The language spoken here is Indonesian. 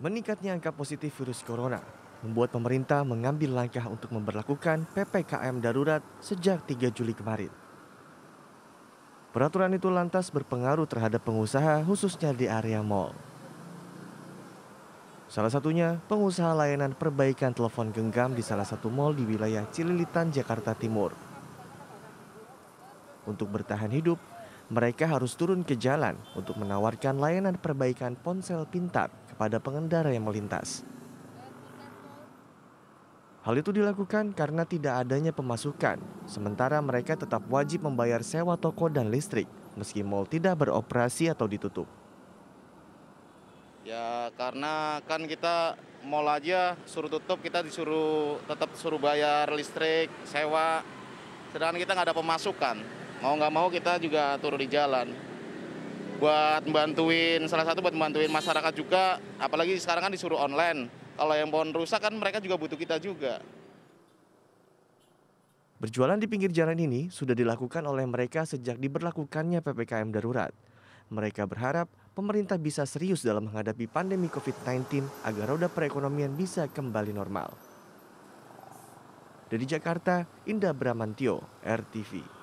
Meningkatnya angka positif virus corona membuat pemerintah mengambil langkah untuk memperlakukan PPKM darurat sejak 3 Juli kemarin. Peraturan itu lantas berpengaruh terhadap pengusaha khususnya di area mall. Salah satunya pengusaha layanan perbaikan telepon genggam di salah satu mall di wilayah Cililitan, Jakarta Timur. Untuk bertahan hidup, mereka harus turun ke jalan untuk menawarkan layanan perbaikan ponsel pintar kepada pengendara yang melintas. Hal itu dilakukan karena tidak adanya pemasukan, sementara mereka tetap wajib membayar sewa toko dan listrik, meski mal tidak beroperasi atau ditutup. Ya karena kan kita mall aja suruh tutup, kita disuruh tetap suruh bayar listrik, sewa, sedangkan kita nggak ada pemasukan. Mau nggak mau kita juga turun di jalan buat membantuin salah satu buat membantuin masyarakat juga apalagi sekarang kan disuruh online kalau yang pohon rusak kan mereka juga butuh kita juga Berjualan di pinggir jalan ini sudah dilakukan oleh mereka sejak diberlakukannya PPKM darurat. Mereka berharap pemerintah bisa serius dalam menghadapi pandemi COVID-19 agar roda perekonomian bisa kembali normal. Dari Jakarta, Indah Bramantio, RTV.